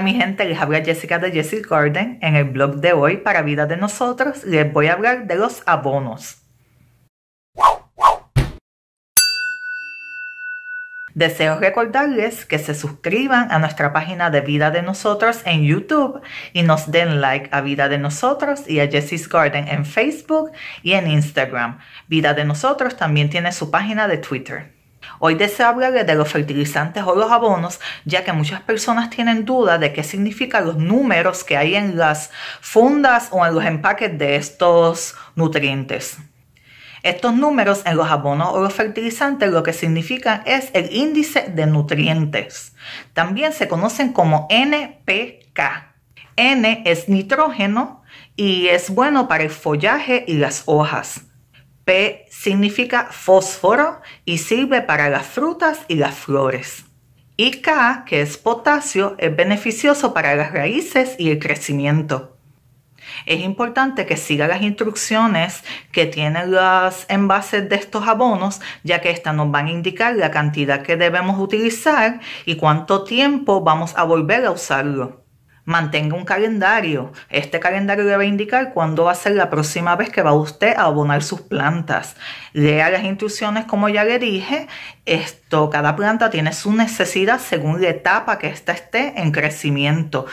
mi gente, les habla Jessica de Jessica Gordon. En el blog de hoy, para Vida de Nosotros, les voy a hablar de los abonos. Deseo recordarles que se suscriban a nuestra página de Vida de Nosotros en YouTube y nos den like a Vida de Nosotros y a Jessie's Garden en Facebook y en Instagram. Vida de Nosotros también tiene su página de Twitter. Hoy deseo hablarles de los fertilizantes o los abonos, ya que muchas personas tienen dudas de qué significan los números que hay en las fundas o en los empaques de estos nutrientes. Estos números en los abonos o los fertilizantes lo que significan es el índice de nutrientes. También se conocen como NPK. N es nitrógeno y es bueno para el follaje y las hojas. P significa fósforo y sirve para las frutas y las flores. Y K, que es potasio, es beneficioso para las raíces y el crecimiento. Es importante que siga las instrucciones que tienen los envases de estos abonos, ya que estas nos van a indicar la cantidad que debemos utilizar y cuánto tiempo vamos a volver a usarlo mantenga un calendario. Este calendario le va a indicar cuándo va a ser la próxima vez que va usted a abonar sus plantas. Lea las instrucciones como ya le dije. Esto, cada planta tiene su necesidad según la etapa que ésta esté en crecimiento.